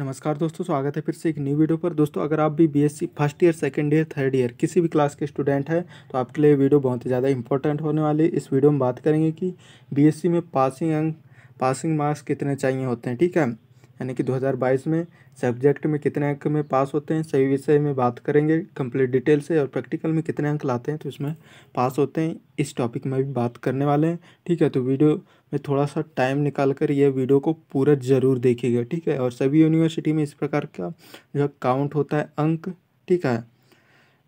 नमस्कार दोस्तों स्वागत है फिर से एक न्यू वीडियो पर दोस्तों अगर आप भी BSc first year second year third year किसी भी क्लास के स्टूडेंट हैं तो आपके लिए वीडियो बहुत ही ज़्यादा इंपॉर्टेंट होने वाली इस वीडियो में बात करेंगे कि बीएससी में पासिंग अंक पासिंग मार्क्स कितने चाहिए होते हैं ठीक है यानी कि 2022 में सब्जेक्ट में कितने अंक में पास होते हैं सही विषय में बात करेंगे कंप्लीट डिटेल से और प्रैक्टिकल में कितने अंक लाते हैं तो इसमें पास होते हैं इस टॉपिक में भी बात करने वाले हैं ठीक है तो वीडियो में थोड़ा सा टाइम निकाल कर यह वीडियो को पूरा ज़रूर देखिएगा ठीक है और सभी यूनिवर्सिटी में इस प्रकार का जो काउंट होता है अंक ठीक है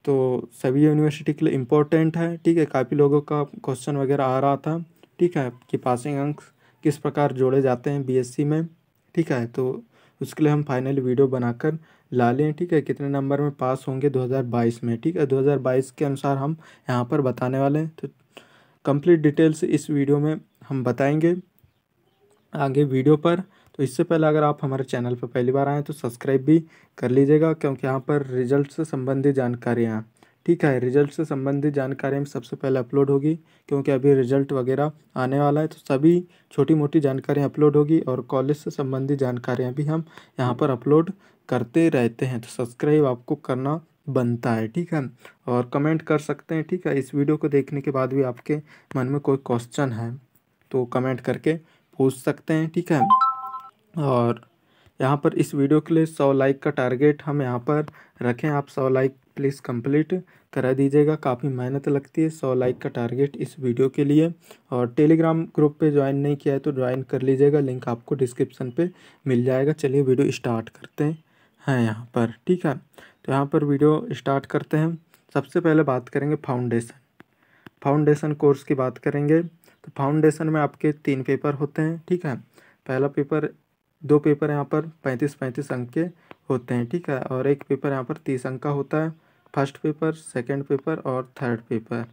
तो सभी यूनिवर्सिटी के लिए इम्पोर्टेंट है ठीक है काफ़ी लोगों का क्वेश्चन वगैरह आ रहा था ठीक है कि पासिंग अंक किस प्रकार जोड़े जाते हैं बीएससी में ठीक है तो उसके लिए हम फाइनल वीडियो बनाकर ला लें ठीक है कितने नंबर में पास होंगे 2022 में ठीक है 2022 के अनुसार हम यहाँ पर बताने वाले हैं तो कंप्लीट डिटेल्स इस वीडियो में हम बताएंगे आगे वीडियो पर तो इससे पहले अगर आप हमारे चैनल पर पहली बार आएँ तो सब्सक्राइब भी कर लीजिएगा क्योंकि यहाँ पर रिजल्ट से संबंधित जानकारियाँ ठीक है रिजल्ट से संबंधित जानकारी हम सबसे पहले अपलोड होगी क्योंकि अभी रिजल्ट वगैरह आने वाला है तो सभी छोटी मोटी जानकारियाँ अपलोड होगी और कॉलेज से संबंधित जानकारियाँ भी हम यहाँ पर अपलोड करते रहते हैं तो सब्सक्राइब आपको करना बनता है ठीक है और कमेंट कर सकते हैं ठीक है इस वीडियो को देखने के बाद भी आपके मन में कोई क्वेश्चन है तो कमेंट करके पूछ सकते हैं ठीक है और यहाँ पर इस वीडियो के लिए सौ लाइक का टारगेट हम यहाँ पर रखें आप सौ लाइक प्लीज़ कंप्लीट करा दीजिएगा काफ़ी मेहनत लगती है सौ लाइक का टारगेट इस वीडियो के लिए और टेलीग्राम ग्रुप पे ज्वाइन नहीं किया है तो ज्वाइन कर लीजिएगा लिंक आपको डिस्क्रिप्शन पे मिल जाएगा चलिए वीडियो स्टार्ट करते हैं हैं हाँ, यहाँ पर ठीक है तो यहाँ पर वीडियो स्टार्ट करते हैं सबसे पहले बात करेंगे फाउंडेशन फाउंडेशन कोर्स की बात करेंगे तो फाउंडेशन में आपके तीन पेपर होते हैं ठीक है पहला पेपर दो पेपर यहाँ पर पैंतीस पैंतीस अंक के होते हैं ठीक है और एक पेपर यहाँ पर तीस अंक का होता है फर्स्ट पेपर सेकंड पेपर और थर्ड पेपर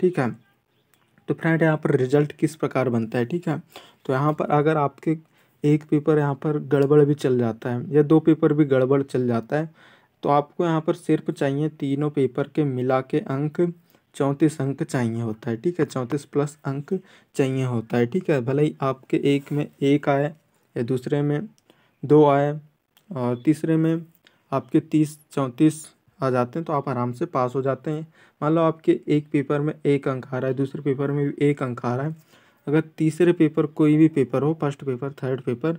ठीक है तो फ्रेंड यहाँ पर रिजल्ट किस प्रकार बनता है ठीक है तो यहाँ पर अगर आपके एक पेपर यहाँ पर गड़बड़ भी चल जाता है या दो पेपर भी गड़बड़ चल जाता है तो आपको यहाँ पर सिर्फ चाहिए तीनों पेपर के मिला के अंक चौंतीस अंक चाहिए होता है ठीक है चौंतीस प्लस अंक चाहिए होता है ठीक है भले ही आपके एक में एक आए या दूसरे में दो आए और तीसरे में आपके तीस चौंतीस आ जाते हैं तो आप आराम से पास हो जाते हैं मान लो आपके एक पेपर में एक अंक आ रहा है दूसरे पेपर में भी एक अंक आ रहा है अगर तीसरे पेपर कोई भी पेपर हो फर्स्ट पेपर थर्ड पेपर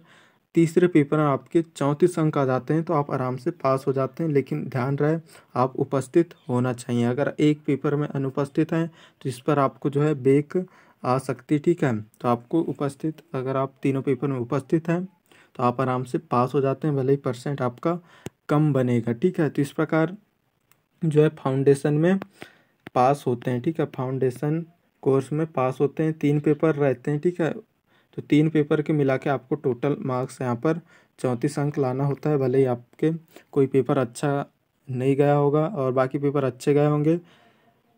तीसरे पेपर में आपके चौंतीस अंक आ जाते हैं तो आप आराम से पास हो जाते हैं लेकिन ध्यान रहे आप उपस्थित होना चाहिए अगर एक पेपर में अनुपस्थित हैं तो इस पर आपको जो है बेक आ सकती ठीक है तो आपको उपस्थित अगर आप तीनों पेपर में उपस्थित हैं तो आप आराम से पास हो जाते हैं भले ही परसेंट आपका कम बनेगा ठीक है तो इस प्रकार जो है फाउंडेशन में पास होते हैं ठीक है फाउंडेशन कोर्स में पास होते हैं तीन पेपर रहते हैं ठीक है तो तीन पेपर के मिला के आपको टोटल मार्क्स यहाँ पर चौंतीस अंक लाना होता है भले ही आपके कोई पेपर अच्छा नहीं गया होगा और बाकी पेपर अच्छे गए होंगे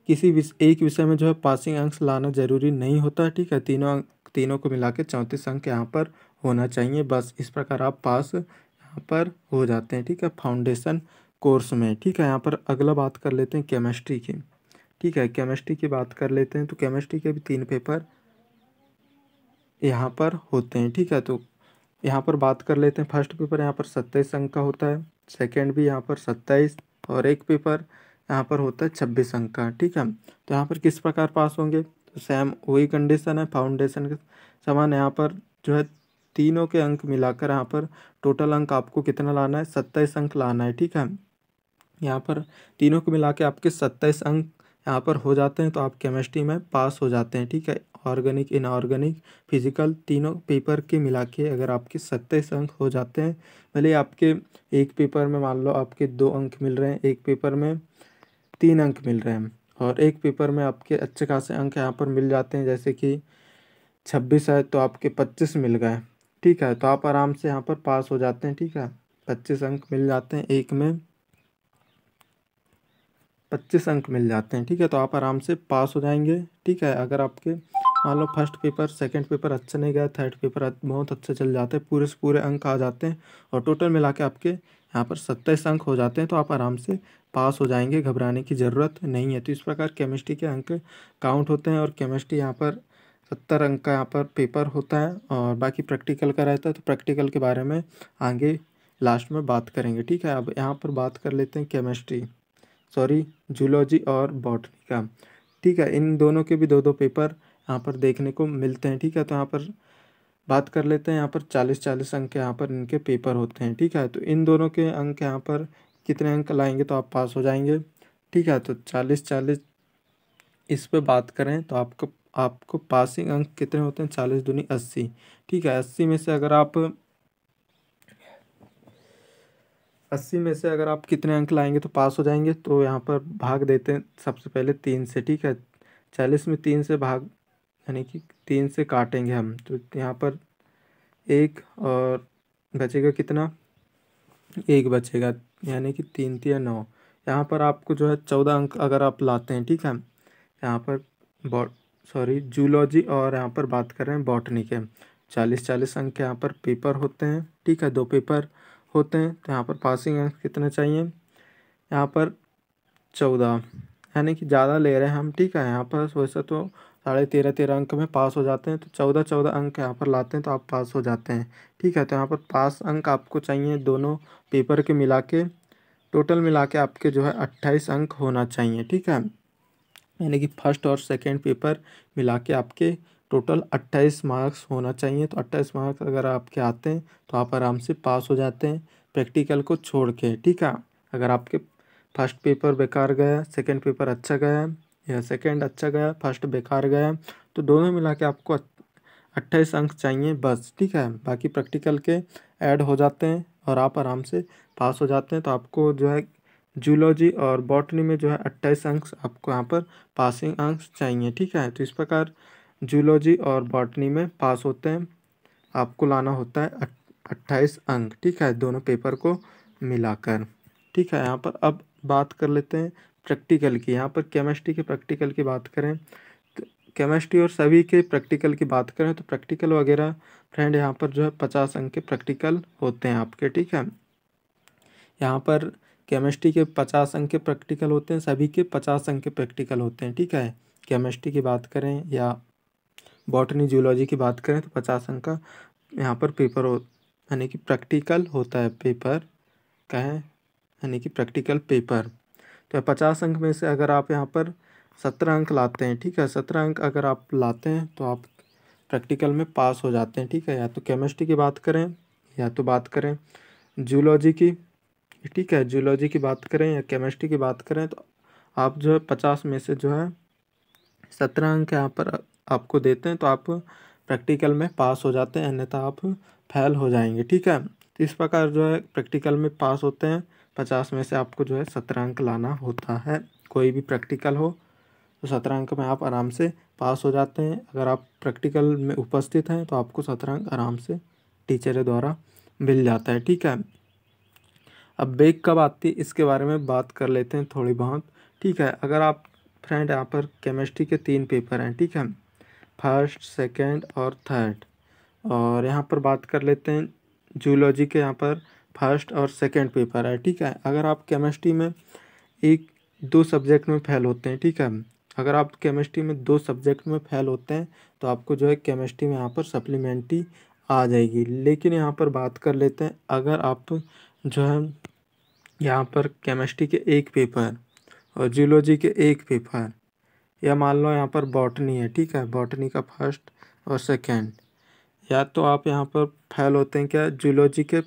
किसी विश, एक विषय में जो है पासिंग अंक लाना ज़रूरी नहीं होता है ठीक है तीनों तीनों को मिला के चौंतीस अंक यहाँ पर होना चाहिए बस इस प्रकार आप पास यहाँ पर हो जाते हैं ठीक है फाउंडेशन कोर्स में ठीक है यहाँ पर अगला बात कर लेते हैं केमिस्ट्री की ठीक है केमिस्ट्री की बात कर लेते हैं तो केमिस्ट्री के भी तीन पेपर यहाँ पर होते हैं ठीक है तो यहाँ पर बात कर लेते हैं फर्स्ट पेपर यहाँ पर सत्ताईस अंक का होता है सेकेंड भी यहाँ पर सत्ताईस और एक पेपर यहाँ पर होता है छब्बीस अंक का ठीक है तो यहाँ पर किस प्रकार पास होंगे तो सेम वही कंडीशन है फाउंडेशन के समान यहाँ पर जो है तीनों के अंक मिलाकर यहाँ पर टोटल अंक आपको कितना लाना है सत्ताईस अंक लाना है ठीक है यहाँ पर तीनों को मिला के आपके सत्ताईस अंक यहाँ पर हो जाते हैं तो आप केमिस्ट्री में पास हो जाते हैं ठीक है ऑर्गेनिक इनऑर्गेनिक फिजिकल तीनों पेपर के मिला के अगर आपके सत्ताईस अंक हो जाते हैं भले आपके एक पेपर में मान लो आपके दो अंक मिल रहे हैं एक पेपर में तीन अंक मिल रहे हैं और एक पेपर में आपके अच्छे खासे अंक यहाँ पर मिल जाते हैं जैसे कि छब्बीस है तो आपके पच्चीस मिल गए ठीक है तो आप आराम से यहाँ पर पास हो जाते हैं ठीक है पच्चीस अंक मिल जाते हैं एक में पच्चीस अंक मिल जाते हैं ठीक है तो आप आराम से पास हो जाएंगे ठीक है अगर आपके मान लो फर्स्ट पेपर सेकंड पेपर अच्छे नहीं गए थर्ड पेपर बहुत अच्छे चल जाते हैं पूरे से पूरे अंक आ जाते हैं और टोटल मिला के आपके यहाँ पर सत्ताईस अंक हो जाते हैं तो आप आराम से पास हो जाएंगे घबराने की ज़रूरत नहीं है तो इस प्रकार केमिस्ट्री के अंक काउंट होते हैं और केमिस्ट्री यहाँ पर सत्तर अंक का यहाँ पर पेपर होता है और बाकी प्रैक्टिकल का रहता है तो प्रैक्टिकल के बारे में आगे लास्ट में बात करेंगे ठीक है अब यहाँ पर बात कर लेते हैं केमिस्ट्री सॉरी जूलॉजी और बॉटनी का ठीक है इन दोनों के भी दो दो पेपर यहाँ पर देखने को मिलते हैं ठीक है तो यहाँ पर बात कर लेते हैं यहाँ पर चालीस चालीस अंक यहाँ पर इनके पेपर होते हैं ठीक है तो इन दोनों के अंक यहाँ पर कितने अंक लाएंगे तो आप पास हो जाएंगे ठीक है तो चालीस चालीस इस पर बात करें तो आपको आपको पासिंग अंक कितने होते हैं चालीस दूनी अस्सी ठीक है अस्सी में से अगर आप अस्सी में से अगर आप कितने अंक लाएंगे तो पास हो जाएंगे तो यहाँ पर भाग देते हैं सबसे पहले तीन से ठीक है चालीस में तीन से भाग यानी कि तीन से काटेंगे हम तो यहाँ पर एक और बचेगा कितना एक बचेगा यानी कि तीन तीन नौ यहाँ पर आपको जो है चौदह अंक अगर आप लाते हैं ठीक है यहाँ पर बॉट सॉरी जूलॉजी और यहाँ पर बात कर रहे हैं बॉटनी के चालीस चालीस अंक के यहाँ पर पेपर होते हैं ठीक है दो पेपर होते हैं तो यहाँ पर पासिंग अंक कितने चाहिए यहाँ पर चौदह यानी कि ज़्यादा ले रहे हैं हम ठीक है यहाँ पर वैसे तो साढ़े तेरह तेरह अंक में पास हो जाते हैं तो चौदह चौदह अंक यहाँ पर लाते हैं तो आप पास हो जाते हैं ठीक है तो यहाँ पर पास अंक आपको चाहिए दोनों पेपर के मिला के टोटल मिला के आपके जो है अट्ठाईस अंक होना चाहिए ठीक है यानी कि फर्स्ट और सेकेंड पेपर मिला के आपके टोटल अट्ठाईस मार्क्स होना चाहिए तो अट्ठाईस मार्क्स अगर आपके आते हैं तो आप आराम से पास हो जाते हैं प्रैक्टिकल को छोड़ के ठीक है अगर आपके फर्स्ट पेपर बेकार गया सेकंड पेपर अच्छा गया या सेकंड अच्छा गया फर्स्ट बेकार गया तो दोनों मिला के आपको अट्ठाईस अंक चाहिए बस ठीक है बाकी प्रैक्टिकल के ऐड हो जाते हैं और आप आराम से पास हो जाते हैं तो आपको जो है जूलॉजी और बॉटनी में जो है अट्ठाईस अंक आपको यहाँ पर पासिंग अंक चाहिए ठीक है तो इस प्रकार जूलॉजी और बॉटनी में पास होते हैं आपको लाना होता है अट्ठाईस अंक ठीक है दोनों पेपर को मिलाकर ठीक है यहाँ पर अब बात कर लेते हैं प्रैक्टिकल की यहाँ पर केमिस्ट्री के प्रैक्टिकल की बात करें तो केमिस्ट्री और सभी के प्रैक्टिकल की बात करें तो प्रैक्टिकल वगैरह फ्रेंड यहाँ पर जो है पचास अंक के प्रैक्टिकल होते हैं आपके ठीक है यहाँ पर केमिस्ट्री के पचास अंक के प्रैक्टिकल होते हैं सभी के पचास अंक के प्रैक्टिकल होते हैं ठीक है केमिस्ट्री की बात करें या बॉटनी जूलॉजी की बात करें तो पचास अंक का यहाँ पर पेपर हो यानी कि प्रैक्टिकल होता है पेपर का है यानी कि प्रैक्टिकल पेपर तो पचास अंक में से अगर आप यहाँ पर सत्रह अंक लाते हैं ठीक है सत्रह अंक अगर आप लाते हैं तो आप प्रैक्टिकल में पास हो जाते हैं ठीक है या तो केमिस्ट्री की बात करें या तो बात करें जूलॉजी की ठीक है जूलॉजी की बात करें या केमिस्ट्री की बात करें तो आप जो है पचास में से जो है सत्रह अंक यहाँ पर आपको देते हैं तो आप प्रैक्टिकल में पास हो जाते हैं अन्यथा आप फेल हो जाएंगे ठीक है तो इस प्रकार जो है प्रैक्टिकल में पास होते हैं पचास में से आपको जो है सत्रह अंक लाना होता है कोई भी प्रैक्टिकल हो तो सत्रह अंक में आप आराम से पास हो जाते हैं अगर आप प्रैक्टिकल में उपस्थित हैं तो आपको सत्रह अंक आराम से टीचर द्वारा मिल जाता है ठीक है अब बेग कब आती है इसके बारे में बात कर लेते हैं थोड़ी बहुत ठीक है अगर आप फ्रेंड यहाँ पर केमिस्ट्री के तीन पेपर हैं ठीक है फर्स्ट सेकंड और थर्ड और यहाँ पर बात कर लेते हैं जूलॉजी के यहाँ पर फर्स्ट और सेकंड पेपर है ठीक है अगर आप केमिस्ट्री में एक दो सब्जेक्ट में फेल होते हैं ठीक है अगर आप केमिस्ट्री में दो सब्जेक्ट में फेल होते हैं तो आपको जो है केमिस्ट्री में यहाँ पर सप्लीमेंट्री आ जाएगी लेकिन यहाँ पर बात कर लेते हैं अगर आप जो है यहाँ पर केमिस्ट्री के एक पेपर और जूलॉजी के एक पेपर या मान लो यहाँ पर बॉटनी है ठीक है बॉटनी का फर्स्ट और सेकेंड या तो आप यहाँ पर फैल होते हैं क्या जूलॉजी के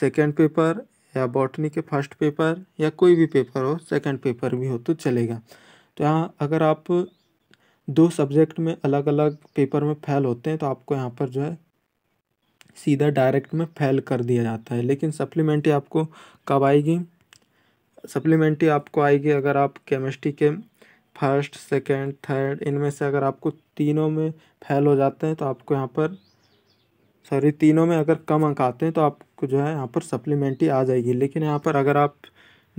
सेकेंड पेपर या बॉटनी के फर्स्ट पेपर या कोई भी पेपर हो सेकेंड पेपर भी हो तो चलेगा तो यहाँ अगर आप दो सब्जेक्ट में अलग अलग पेपर में फैल होते हैं तो आपको यहाँ पर जो है सीधा डायरेक्ट में फैल कर दिया जाता है लेकिन सप्लीमेंट्री आपको कब आएगी सप्लीमेंट्री आपको आएगी अगर आप केमिस्ट्री के फर्स्ट सेकेंड थर्ड इनमें से अगर आपको तीनों में फेल हो जाते हैं तो आपको यहाँ पर सॉरी तीनों में अगर कम अंक आते हैं तो आपको जो है यहाँ पर सप्लीमेंट्री आ जाएगी लेकिन यहाँ पर अगर आप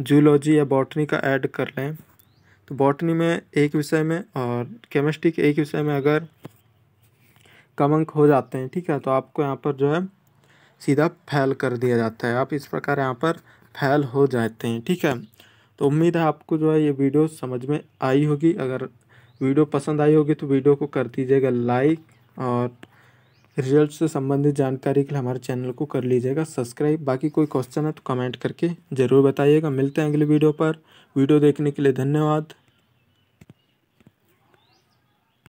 जूलॉजी या बॉटनी का ऐड कर लें तो बॉटनी में एक विषय में और केमिस्ट्री के एक विषय में अगर कम अंक हो जाते हैं ठीक है तो आपको यहाँ पर जो है सीधा फैल कर दिया जाता है आप इस प्रकार यहाँ पर फैल हो जाते हैं ठीक है तो उम्मीद है आपको जो है ये वीडियो समझ में आई होगी अगर वीडियो पसंद आई होगी तो वीडियो को कर दीजिएगा लाइक और रिजल्ट से संबंधित जानकारी के लिए हमारे चैनल को कर लीजिएगा सब्सक्राइब बाकी कोई क्वेश्चन है तो कमेंट करके ज़रूर बताइएगा मिलते हैं अगले वीडियो पर वीडियो देखने के लिए धन्यवाद